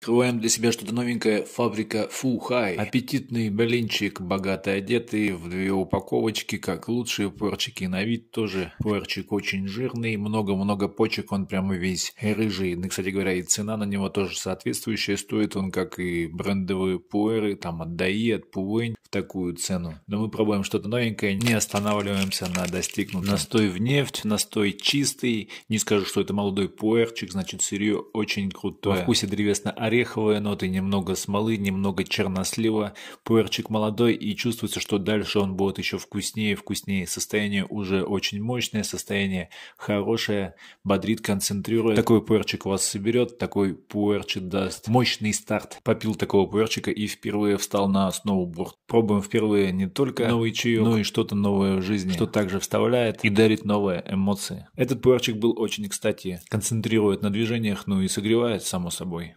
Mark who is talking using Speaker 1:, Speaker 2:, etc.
Speaker 1: Открываем для себя что-то новенькое. Фабрика Фухай. Аппетитный блинчик, богато одетый, в две упаковочки, как лучшие порчики. На вид тоже порчик очень жирный, много-много почек, он прямо весь рыжий. И, ну, кстати говоря, и цена на него тоже соответствующая. Стоит он, как и брендовые пуэры, там от Даи, от Пуэнь, в такую цену. Но мы пробуем что-то новенькое, не останавливаемся на достигнутом. Настой в нефть, настой чистый. Не скажу, что это молодой пуэрчик, значит, сырье очень крутое. Во вкусе древесно ореховые ноты, немного смолы, немного чернослива, пуэрчик молодой, и чувствуется, что дальше он будет еще вкуснее и вкуснее. Состояние уже очень мощное, состояние хорошее, бодрит, концентрирует. Такой пуэрчик вас соберет, такой пуэрчик даст мощный старт. Попил такого пуэрчика и впервые встал на сноуборд. Пробуем впервые не только новый чаек, но и что-то новое в жизни, что также вставляет и дарит новые эмоции. Этот
Speaker 2: пуэрчик был очень кстати, концентрирует на движениях, ну и согревает, само собой.